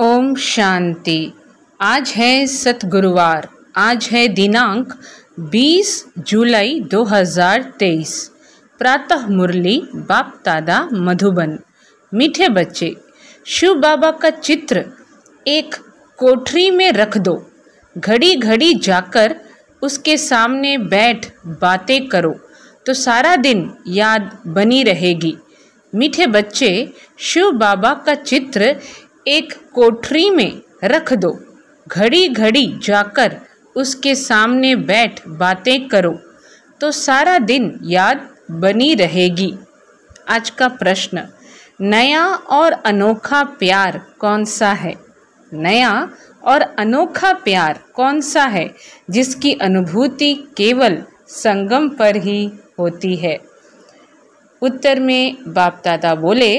ओम शांति आज है सतगुरुवार आज है दिनांक 20 जुलाई 2023 प्रातः मुरली बाप दादा मधुबन मीठे बच्चे शिव बाबा का चित्र एक कोठरी में रख दो घड़ी घड़ी जाकर उसके सामने बैठ बातें करो तो सारा दिन याद बनी रहेगी मीठे बच्चे शिव बाबा का चित्र एक कोठरी में रख दो घड़ी घड़ी जाकर उसके सामने बैठ बातें करो तो सारा दिन याद बनी रहेगी आज का प्रश्न नया और अनोखा प्यार कौन सा है नया और अनोखा प्यार कौन सा है जिसकी अनुभूति केवल संगम पर ही होती है उत्तर में बाप दादा बोले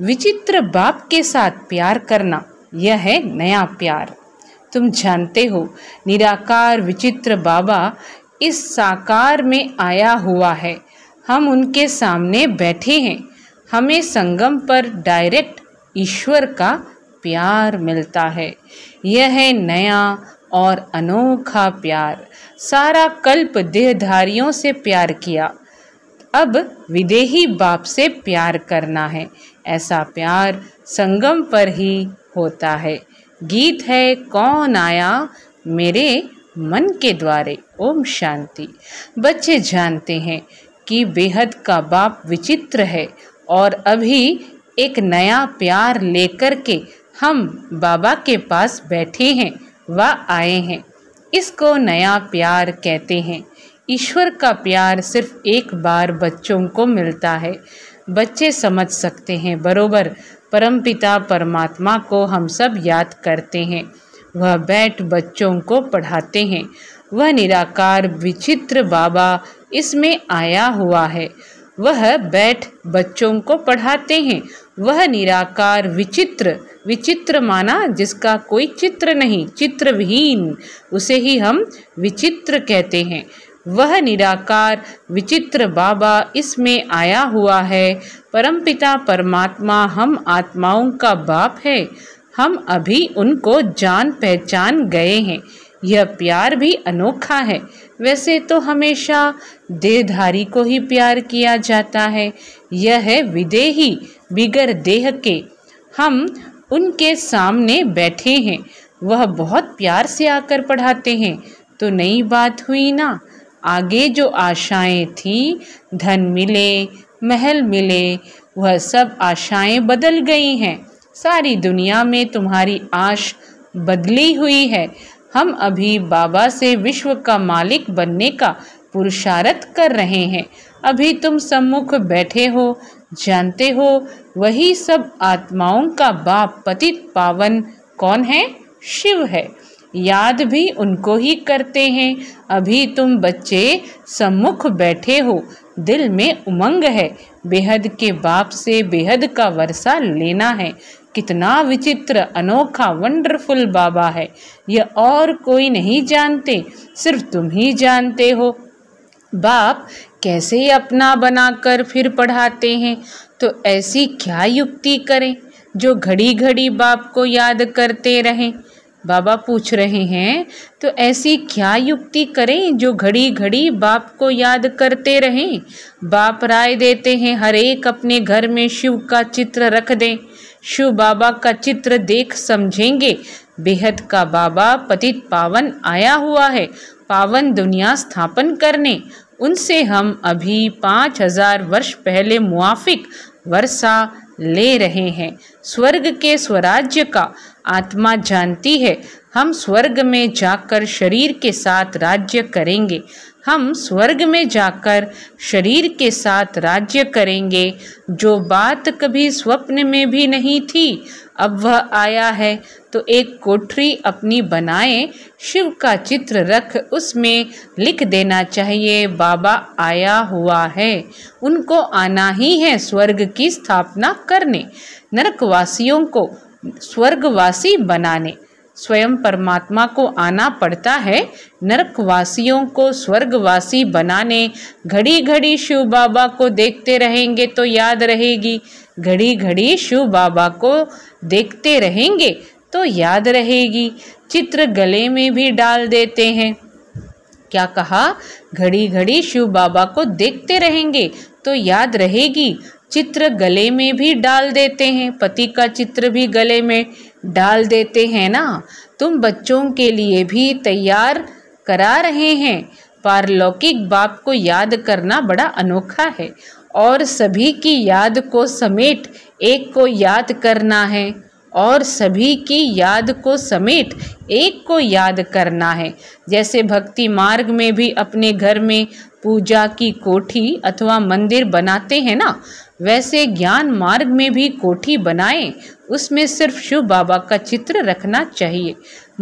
विचित्र बाप के साथ प्यार करना यह है नया प्यार तुम जानते हो निराकार विचित्र बाबा इस साकार में आया हुआ है हम उनके सामने बैठे हैं हमें संगम पर डायरेक्ट ईश्वर का प्यार मिलता है यह है नया और अनोखा प्यार सारा कल्प देहधारियों से प्यार किया अब विदेही बाप से प्यार करना है ऐसा प्यार संगम पर ही होता है गीत है कौन आया मेरे मन के द्वारे ओम शांति बच्चे जानते हैं कि बेहद का बाप विचित्र है और अभी एक नया प्यार लेकर के हम बाबा के पास बैठे हैं व आए हैं इसको नया प्यार कहते हैं ईश्वर का प्यार सिर्फ एक बार बच्चों को मिलता है बच्चे समझ सकते हैं बरोबर परमपिता परमात्मा को हम सब याद करते हैं वह बैठ बच्चों को पढ़ाते हैं वह निराकार विचित्र बाबा इसमें आया हुआ है वह बैठ बच्चों को पढ़ाते हैं वह निराकार विचित्र विचित्र माना जिसका कोई चित्र नहीं चित्रविहीन उसे ही हम विचित्र कहते हैं वह निराकार विचित्र बाबा इसमें आया हुआ है परमपिता परमात्मा हम आत्माओं का बाप है हम अभी उनको जान पहचान गए हैं यह प्यार भी अनोखा है वैसे तो हमेशा देहधारी को ही प्यार किया जाता है यह है विदेही बिगर देह के हम उनके सामने बैठे हैं वह बहुत प्यार से आकर पढ़ाते हैं तो नई बात हुई ना आगे जो आशाएं थी धन मिले महल मिले वह सब आशाएं बदल गई हैं सारी दुनिया में तुम्हारी आश बदली हुई है हम अभी बाबा से विश्व का मालिक बनने का पुरुषार्थ कर रहे हैं अभी तुम सम्मुख बैठे हो जानते हो वही सब आत्माओं का बाप पतित पावन कौन है शिव है याद भी उनको ही करते हैं अभी तुम बच्चे सम्मुख बैठे हो दिल में उमंग है बेहद के बाप से बेहद का वर्षा लेना है कितना विचित्र अनोखा वंडरफुल बाबा है यह और कोई नहीं जानते सिर्फ तुम ही जानते हो बाप कैसे अपना बनाकर फिर पढ़ाते हैं तो ऐसी क्या युक्ति करें जो घड़ी घड़ी बाप को याद करते रहें बाबा पूछ रहे हैं तो ऐसी क्या युक्ति करें जो घड़ी घड़ी बाप को याद करते रहें बाप राय देते हैं हर एक अपने घर में शिव का चित्र रख दें शिव बाबा का चित्र देख समझेंगे बेहद का बाबा पतित पावन आया हुआ है पावन दुनिया स्थापन करने उनसे हम अभी पाँच हजार वर्ष पहले मुआफिक वर्षा ले रहे हैं स्वर्ग के स्वराज्य का आत्मा जानती है हम स्वर्ग में जाकर शरीर के साथ राज्य करेंगे हम स्वर्ग में जाकर शरीर के साथ राज्य करेंगे जो बात कभी स्वप्न में भी नहीं थी अब वह आया है तो एक कोठरी अपनी बनाए शिव का चित्र रख उसमें लिख देना चाहिए बाबा आया हुआ है उनको आना ही है स्वर्ग की स्थापना करने नरकवासियों को स्वर्गवासी बनाने स्वयं परमात्मा को आना पड़ता है नरकवासियों को स्वर्गवासी बनाने घड़ी घड़ी शिव बाबा को देखते रहेंगे तो याद रहेगी घड़ी घड़ी शिव बाबा को देखते रहेंगे तो याद रहेगी चित्र गले में भी डाल देते हैं क्या कहा घड़ी घड़ी शिव बाबा को देखते रहेंगे तो याद रहेगी चित्र गले में भी डाल देते हैं पति का चित्र भी गले में डाल देते हैं ना तुम बच्चों के लिए भी तैयार करा रहे हैं पारलौकिक बाप को याद करना बड़ा अनोखा है और सभी की याद को समेट एक को याद करना है और सभी की याद को समेट एक को याद करना है जैसे भक्ति मार्ग में भी अपने घर में पूजा की कोठी अथवा मंदिर बनाते हैं ना वैसे ज्ञान मार्ग में भी कोठी बनाए उसमें सिर्फ शिव बाबा का चित्र रखना चाहिए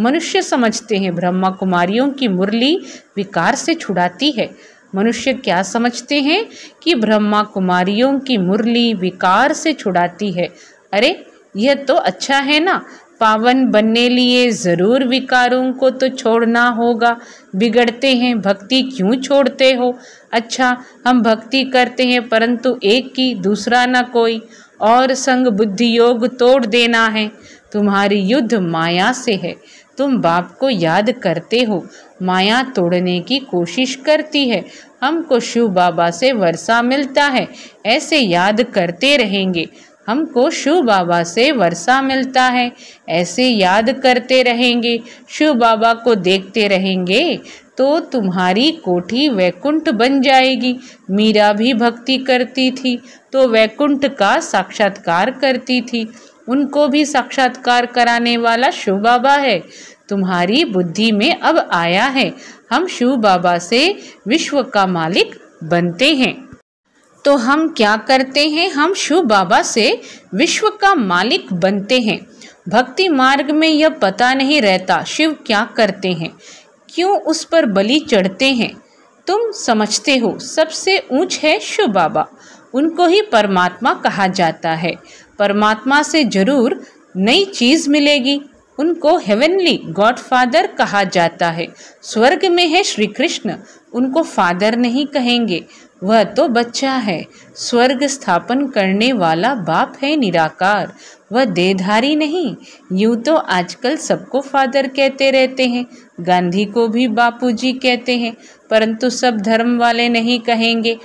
मनुष्य समझते हैं ब्रह्मा कुमारियों की मुरली विकार से छुड़ाती है मनुष्य क्या समझते हैं कि ब्रह्मा कुमारियों की मुरली विकार से छुड़ाती है अरे यह तो अच्छा है ना पावन बनने लिए ज़रूर विकारों को तो छोड़ना होगा बिगड़ते हैं भक्ति क्यों छोड़ते हो अच्छा हम भक्ति करते हैं परंतु एक की दूसरा न कोई और संग बुद्धि योग तोड़ देना है तुम्हारी युद्ध माया से है तुम बाप को याद करते हो माया तोड़ने की कोशिश करती है हमको शिव बाबा से वर्षा मिलता है ऐसे याद करते रहेंगे हमको शिव बाबा से वर्षा मिलता है ऐसे याद करते रहेंगे शिव बाबा को देखते रहेंगे तो तुम्हारी कोठी वैकुंठ बन जाएगी मीरा भी भक्ति करती थी तो वैकुंठ का साक्षात्कार करती थी उनको भी साक्षात्कार कराने वाला शिव बाबा है तुम्हारी बुद्धि में अब आया है हम शिव बाबा से विश्व का मालिक बनते हैं तो हम क्या करते हैं हम शिव बाबा से विश्व का मालिक बनते हैं भक्ति मार्ग में यह पता नहीं रहता शिव क्या करते हैं क्यों उस पर बलि चढ़ते हैं तुम समझते हो सबसे ऊंच है शिव बाबा उनको ही परमात्मा कहा जाता है परमात्मा से जरूर नई चीज़ मिलेगी उनको हेवनली गॉड फादर कहा जाता है स्वर्ग में है श्री कृष्ण उनको फादर नहीं कहेंगे वह तो बच्चा है स्वर्ग स्थापन करने वाला बाप है निराकार वह देधारी नहीं यूं तो आजकल सबको फादर कहते रहते हैं गांधी को भी बापूजी कहते हैं परंतु सब धर्म वाले नहीं कहेंगे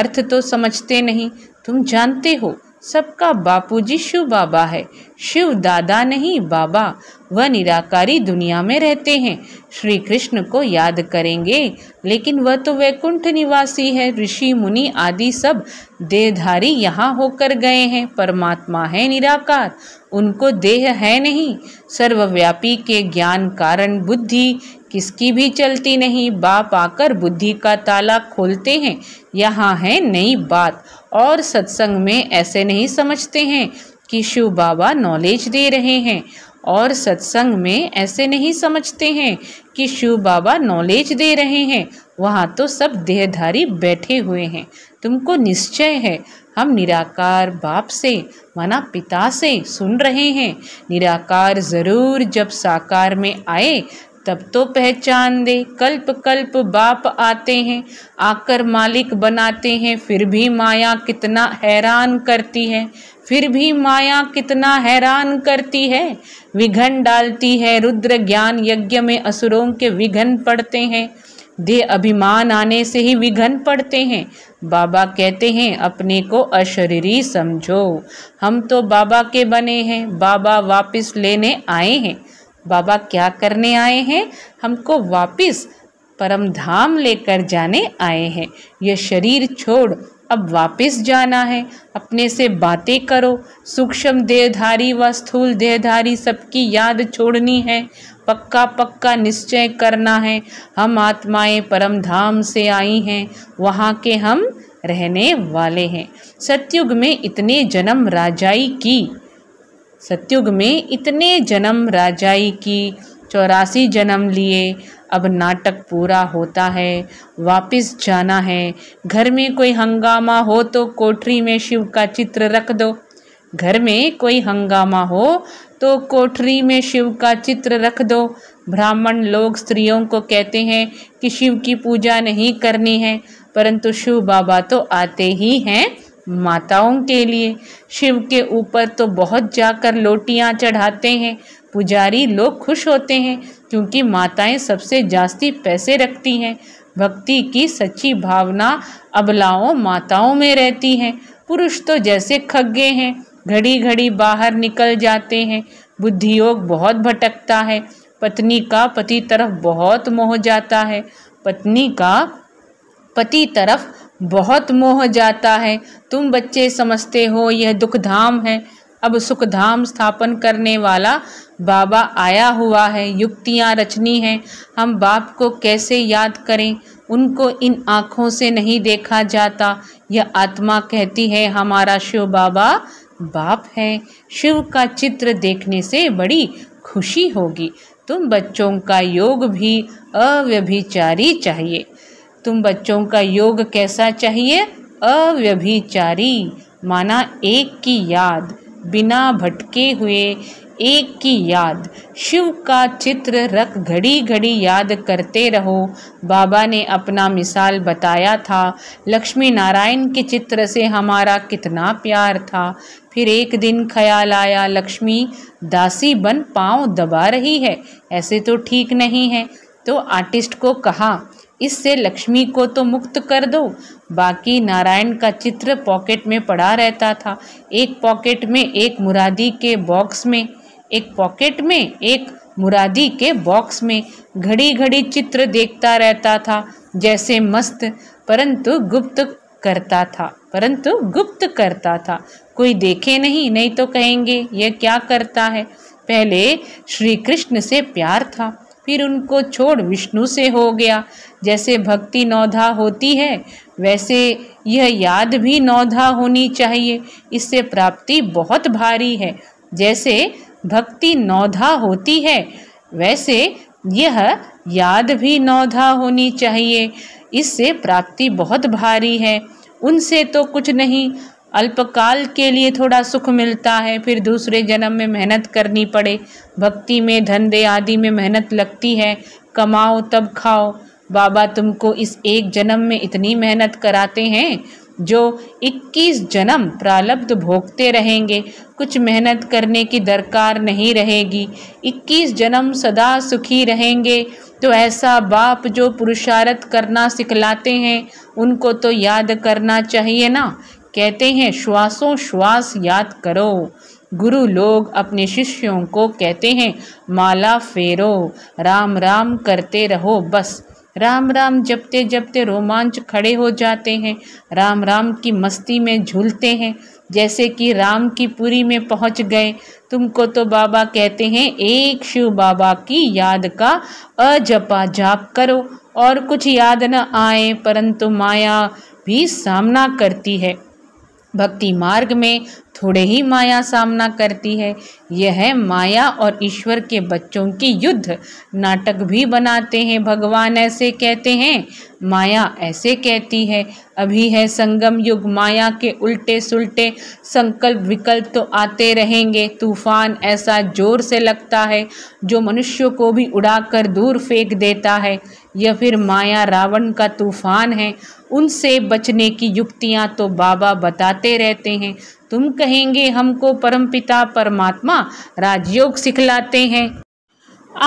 अर्थ तो समझते नहीं तुम जानते हो सबका बापूजी शिव बाबा है शिव दादा नहीं बाबा वह निराकारी दुनिया में रहते हैं श्री कृष्ण को याद करेंगे लेकिन वह तो वैकुंठ निवासी है ऋषि मुनि आदि सब देहधारी यहाँ होकर गए हैं परमात्मा है निराकार उनको देह है नहीं सर्वव्यापी के ज्ञान कारण बुद्धि किसकी भी चलती नहीं बाप आकर बुद्धि का ताला खोलते हैं यहाँ है नई बात और सत्संग में ऐसे नहीं समझते हैं कि शिव बाबा नॉलेज दे रहे हैं और सत्संग में ऐसे नहीं समझते हैं कि शिव बाबा नॉलेज दे रहे हैं वहाँ तो सब देहधारी बैठे हुए हैं तुमको निश्चय है हम निराकार बाप से माना पिता से सुन रहे हैं निराकार ज़रूर जब साकार में आए तब तो पहचान दे कल्प कल्प बाप आते हैं आकर मालिक बनाते हैं फिर भी माया कितना हैरान करती है फिर भी माया कितना हैरान करती है विघन डालती है रुद्र ज्ञान यज्ञ में असुरों के विघन पड़ते हैं दे अभिमान आने से ही विघन पड़ते हैं बाबा कहते हैं अपने को अशरीरी समझो हम तो बाबा के बने हैं बाबा वापस लेने आए हैं बाबा क्या करने आए हैं हमको वापस परम धाम लेकर जाने आए हैं यह शरीर छोड़ अब वापस जाना है अपने से बातें करो सूक्ष्म देहधारी व स्थूल देहधारी सबकी याद छोड़नी है पक्का पक्का निश्चय करना है हम आत्माएं परम धाम से आई हैं वहाँ के हम रहने वाले हैं सत्युग में इतने जन्म राजाई की सत्युग में इतने जन्म राजाई की चौरासी जन्म लिए अब नाटक पूरा होता है वापस जाना है घर में कोई हंगामा हो तो कोठरी में शिव का चित्र रख दो घर में कोई हंगामा हो तो कोठरी में शिव का चित्र रख दो ब्राह्मण लोग स्त्रियों को कहते हैं कि शिव की पूजा नहीं करनी है परंतु शिव बाबा तो आते ही हैं माताओं के लिए शिव के ऊपर तो बहुत जाकर लोटियां चढ़ाते हैं पुजारी लोग खुश होते हैं क्योंकि माताएं सबसे जास्ती पैसे रखती हैं भक्ति की सच्ची भावना अबलाओं माताओं में रहती हैं पुरुष तो जैसे खग्गे हैं घड़ी घड़ी बाहर निकल जाते हैं बुद्धि योग बहुत भटकता है पत्नी का पति तरफ बहुत मोह जाता है पत्नी का पति तरफ बहुत मोह जाता है तुम बच्चे समझते हो यह दुख धाम है अब सुख धाम स्थापन करने वाला बाबा आया हुआ है युक्तियाँ रचनी हैं हम बाप को कैसे याद करें उनको इन आँखों से नहीं देखा जाता यह आत्मा कहती है हमारा शिव बाबा बाप है शिव का चित्र देखने से बड़ी खुशी होगी तुम बच्चों का योग भी अव्यभिचारी चाहिए तुम बच्चों का योग कैसा चाहिए अव्यभिचारी माना एक की याद बिना भटके हुए एक की याद शिव का चित्र रख घड़ी घड़ी याद करते रहो बाबा ने अपना मिसाल बताया था लक्ष्मी नारायण के चित्र से हमारा कितना प्यार था फिर एक दिन ख्याल आया लक्ष्मी दासी बन पाँव दबा रही है ऐसे तो ठीक नहीं है तो आर्टिस्ट को कहा इससे लक्ष्मी को तो मुक्त कर दो बाकी नारायण का चित्र पॉकेट में पड़ा रहता था एक पॉकेट में एक मुरादी के बॉक्स में एक पॉकेट में एक मुरादी के बॉक्स में घड़ी घड़ी चित्र देखता रहता था जैसे मस्त परंतु गुप्त करता था परंतु गुप्त करता था कोई देखे नहीं नहीं तो कहेंगे यह क्या करता है पहले श्री कृष्ण से प्यार था फिर उनको छोड़ विष्णु से हो गया जैसे भक्ति नौधा होती है वैसे यह याद भी नौधा होनी चाहिए इससे प्राप्ति बहुत भारी है जैसे भक्ति नौधा होती है वैसे यह याद भी नौधा होनी चाहिए इससे प्राप्ति बहुत भारी है उनसे तो कुछ नहीं अल्पकाल के लिए थोड़ा सुख मिलता है फिर दूसरे जन्म में मेहनत करनी पड़े भक्ति में धंधे आदि में मेहनत लगती है कमाओ तब खाओ बाबा तुमको इस एक जन्म में इतनी मेहनत कराते हैं जो 21 जन्म प्रालब्ध भोगते रहेंगे कुछ मेहनत करने की दरकार नहीं रहेगी 21 जन्म सदा सुखी रहेंगे तो ऐसा बाप जो पुरुषार्थ करना सिखलाते हैं उनको तो याद करना चाहिए ना कहते हैं श्वासों श्वास याद करो गुरु लोग अपने शिष्यों को कहते हैं माला फेरो राम राम करते रहो बस राम राम जपते जपते रोमांच खड़े हो जाते हैं राम राम की मस्ती में झूलते हैं जैसे कि राम की पुरी में पहुंच गए तुमको तो बाबा कहते हैं एक शिव बाबा की याद का अजपा जाप करो और कुछ याद न आए परंतु माया भी सामना करती है भक्ति मार्ग में थोड़े ही माया सामना करती है यह माया और ईश्वर के बच्चों की युद्ध नाटक भी बनाते हैं भगवान ऐसे कहते हैं माया ऐसे कहती है अभी है संगम युग माया के उल्टे सुलटे संकल्प विकल्प तो आते रहेंगे तूफान ऐसा जोर से लगता है जो मनुष्यों को भी उड़ाकर दूर फेंक देता है या फिर माया रावण का तूफान है उनसे बचने की युक्तियाँ तो बाबा बताते रहते हैं तुम कहेंगे हमको परमपिता परमात्मा राजयोग सिखलाते हैं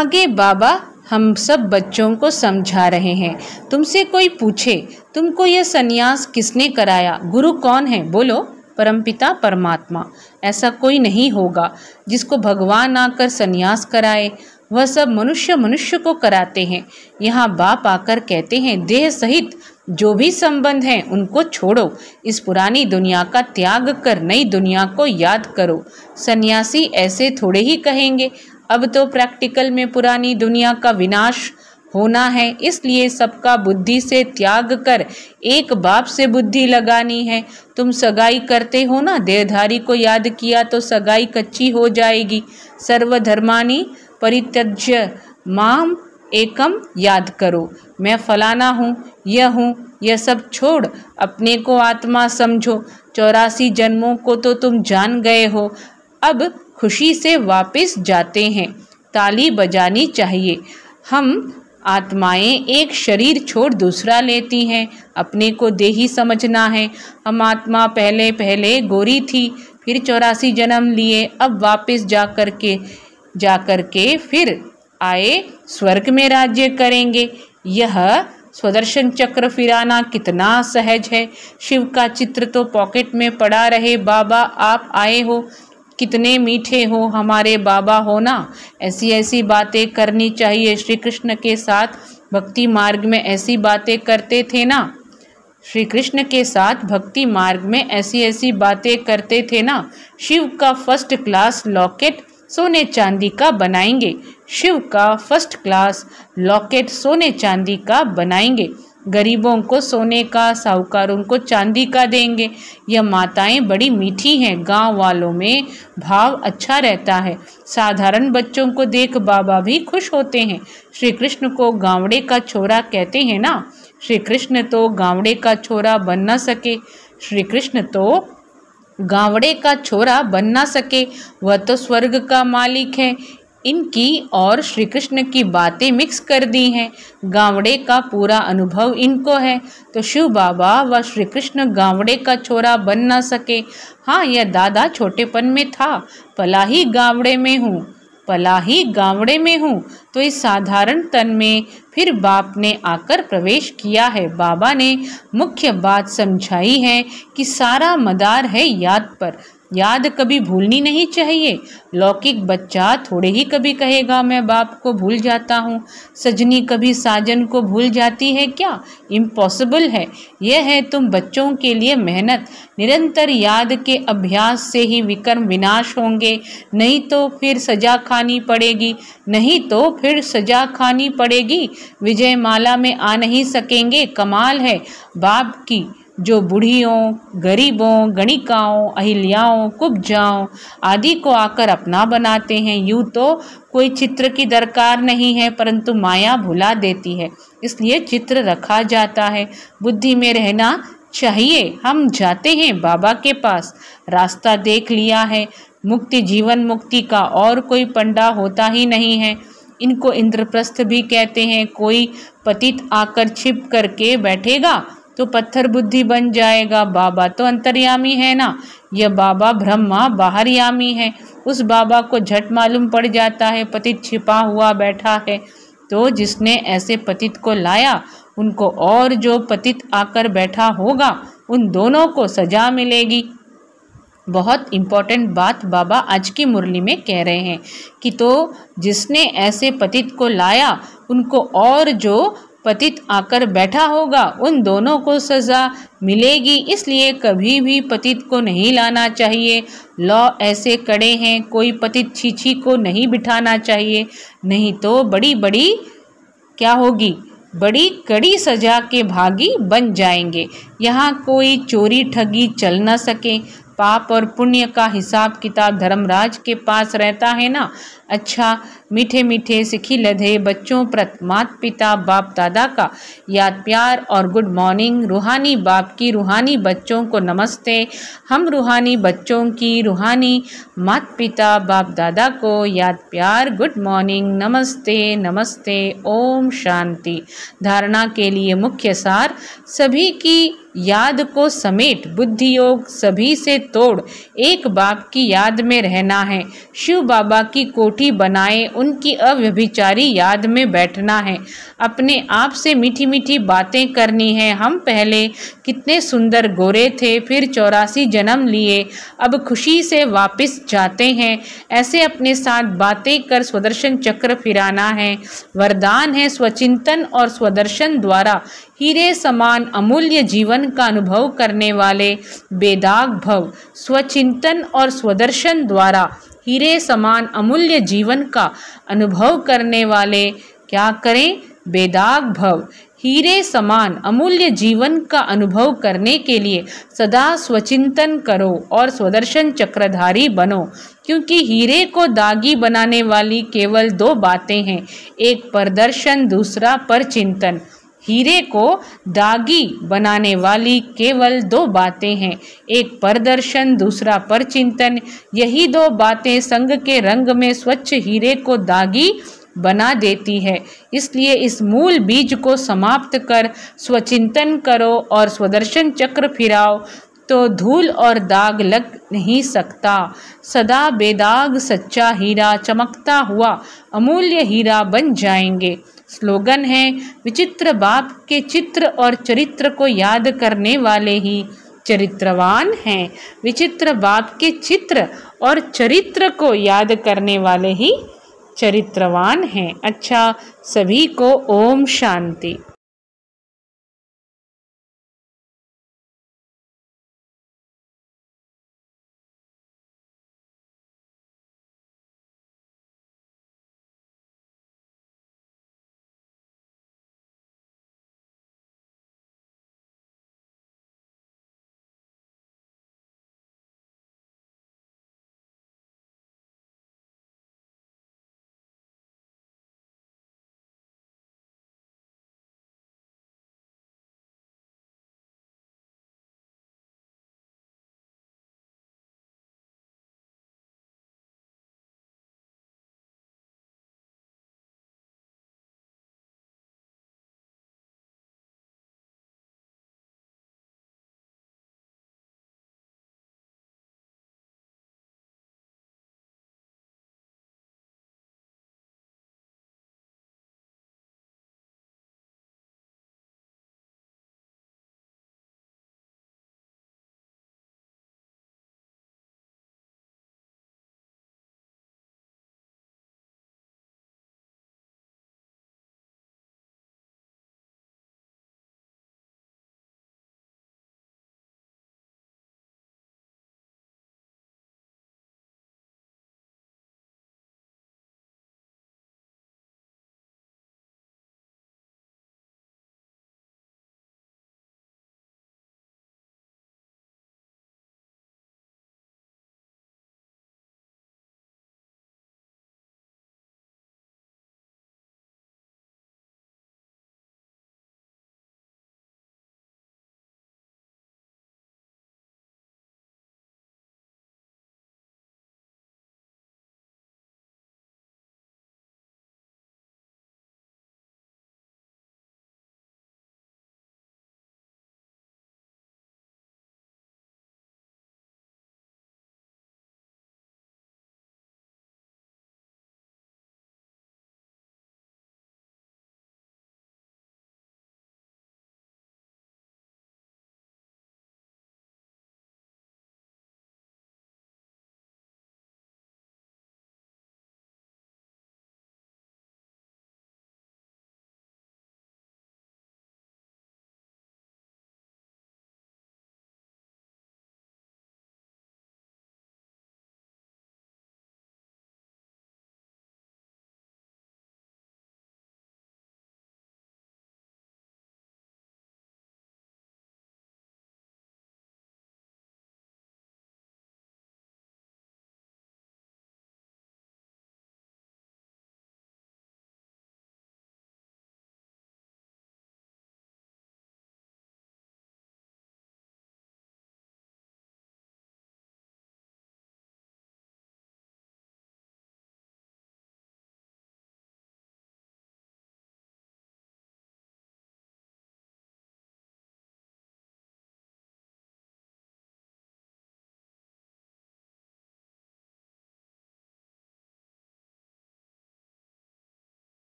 आगे बाबा हम सब बच्चों को समझा रहे हैं तुमसे कोई पूछे तुमको यह संन्यास किसने कराया गुरु कौन है बोलो परमपिता परमात्मा ऐसा कोई नहीं होगा जिसको भगवान आकर सन्यास कराए वह सब मनुष्य मनुष्य को कराते हैं यहाँ बाप आकर कहते हैं देह सहित जो भी संबंध हैं उनको छोड़ो इस पुरानी दुनिया का त्याग कर नई दुनिया को याद करो सन्यासी ऐसे थोड़े ही कहेंगे अब तो प्रैक्टिकल में पुरानी दुनिया का विनाश होना है इसलिए सबका बुद्धि से त्याग कर एक बाप से बुद्धि लगानी है तुम सगाई करते हो ना देहधारी को याद किया तो सगाई कच्ची हो जाएगी सर्वधर्मानी परित्यज्य माम एकम याद करो मैं फलाना हूँ यह हूँ यह सब छोड़ अपने को आत्मा समझो चौरासी जन्मों को तो तुम जान गए हो अब खुशी से वापस जाते हैं ताली बजानी चाहिए हम आत्माएं एक शरीर छोड़ दूसरा लेती हैं अपने को देही समझना है हम आत्मा पहले पहले गोरी थी फिर चौरासी जन्म लिए अब वापस जा कर के जा कर के फिर आए स्वर्ग में राज्य करेंगे यह स्वदर्शन चक्र फिराना कितना सहज है शिव का चित्र तो पॉकेट में पड़ा रहे बाबा आप आए हो कितने मीठे हो हमारे बाबा हो ना ऐसी ऐसी बातें करनी चाहिए श्री कृष्ण के साथ भक्ति मार्ग में ऐसी बातें करते थे ना श्री कृष्ण के साथ भक्ति मार्ग में ऐसी ऐसी बातें करते थे ना शिव का फर्स्ट क्लास लॉकेट सोने चांदी का बनाएंगे शिव का फर्स्ट क्लास लॉकेट सोने चांदी का बनाएंगे गरीबों को सोने का साहूकारों को चांदी का देंगे यह माताएं बड़ी मीठी हैं गांव वालों में भाव अच्छा रहता है साधारण बच्चों को देख बाबा भी खुश होते हैं श्री कृष्ण को गांवड़े का छोरा कहते हैं ना श्री कृष्ण तो गांवड़े का छोरा बन ना सके श्री कृष्ण तो गांवड़े का छोरा बन ना सके वह तो स्वर्ग का मालिक है इनकी और श्री कृष्ण की बातें मिक्स कर दी हैं गांवड़े का पूरा अनुभव इनको है तो शिव बाबा व श्री कृष्ण गांवड़े का छोरा बन ना सके हाँ यह दादा छोटेपन में था पला ही गांवड़े में हूँ पला ही गांवड़े में हूँ तो इस साधारण तन में फिर बाप ने आकर प्रवेश किया है बाबा ने मुख्य बात समझाई है कि सारा मदार है याद पर याद कभी भूलनी नहीं चाहिए लौकिक बच्चा थोड़े ही कभी कहेगा मैं बाप को भूल जाता हूँ सजनी कभी साजन को भूल जाती है क्या इम्पॉसिबल है यह है तुम बच्चों के लिए मेहनत निरंतर याद के अभ्यास से ही विकर्म विनाश होंगे नहीं तो फिर सजा खानी पड़ेगी नहीं तो फिर सजा खानी पड़ेगी विजय माला में आ नहीं सकेंगे कमाल है बाप की जो बूढ़ियों गरीबों गणिकाओं अहिल्याओं कुब्जाओं आदि को आकर अपना बनाते हैं यूँ तो कोई चित्र की दरकार नहीं है परंतु माया भुला देती है इसलिए चित्र रखा जाता है बुद्धि में रहना चाहिए हम जाते हैं बाबा के पास रास्ता देख लिया है मुक्ति जीवन मुक्ति का और कोई पंडा होता ही नहीं है इनको इंद्रप्रस्थ भी कहते हैं कोई पतित आकर छिप करके बैठेगा तो पत्थर बुद्धि बन जाएगा बाबा तो अंतर्यामी है ना यह बाबा ब्रह्मा बाहरयामी है उस बाबा को झट मालूम पड़ जाता है पतित छिपा हुआ बैठा है तो जिसने ऐसे पतित को लाया उनको और जो पतित आकर बैठा होगा उन दोनों को सजा मिलेगी बहुत इम्पॉर्टेंट बात बाबा आज की मुरली में कह रहे हैं कि तो जिसने ऐसे पतित को लाया उनको और जो पतित आकर बैठा होगा उन दोनों को सज़ा मिलेगी इसलिए कभी भी पतित को नहीं लाना चाहिए लॉ ऐसे कड़े हैं कोई पतित छीछी को नहीं बिठाना चाहिए नहीं तो बड़ी बड़ी क्या होगी बड़ी कड़ी सजा के भागी बन जाएंगे यहाँ कोई चोरी ठगी चल ना सके पाप और पुण्य का हिसाब किताब धर्मराज के पास रहता है ना अच्छा मीठे मीठे सीखी लधे बच्चों प्रत मात पिता बाप दादा का याद प्यार और गुड मॉर्निंग रूहानी बाप की रूहानी बच्चों को नमस्ते हम रूहानी बच्चों की रूहानी मात पिता बाप दादा को याद प्यार गुड मॉर्निंग नमस्ते नमस्ते ओम शांति धारणा के लिए मुख्य सार सभी की याद को समेट बुद्धि योग सभी से तोड़ एक बाप की याद में रहना है शिव बाबा की कोट कोठी बनाए उनकी अव्यभिचारी याद में बैठना है अपने आप से मीठी मीठी बातें करनी है हम पहले कितने सुंदर गोरे थे फिर चौरासी जन्म लिए अब खुशी से वापस जाते हैं ऐसे अपने साथ बातें कर स्वदर्शन चक्र फिराना है वरदान है स्वचिंतन और स्वदर्शन द्वारा हीरे समान अमूल्य जीवन का अनुभव करने वाले बेदाग भव स्वचिंतन और स्वदर्शन द्वारा हीरे समान अमूल्य जीवन का अनुभव करने वाले क्या करें बेदाग भव हीरे समान अमूल्य जीवन का अनुभव करने के लिए सदा स्वचिंतन करो और स्वदर्शन चक्रधारी बनो क्योंकि हीरे को दागी बनाने वाली केवल दो बातें हैं एक प्रदर्शन दूसरा पर चिंतन हीरे को दागी बनाने वाली केवल दो बातें हैं एक परदर्शन दूसरा परचिंतन यही दो बातें संग के रंग में स्वच्छ हीरे को दागी बना देती है इसलिए इस मूल बीज को समाप्त कर स्वचिंतन करो और स्वदर्शन चक्र फिराओ तो धूल और दाग लग नहीं सकता सदा बेदाग सच्चा हीरा चमकता हुआ अमूल्य हीरा बन जाएंगे स्लोगन है विचित्र बाप के चित्र और चरित्र को याद करने वाले ही चरित्रवान हैं विचित्र बाप के चित्र और चरित्र को याद करने वाले ही चरित्रवान हैं अच्छा सभी को ओम शांति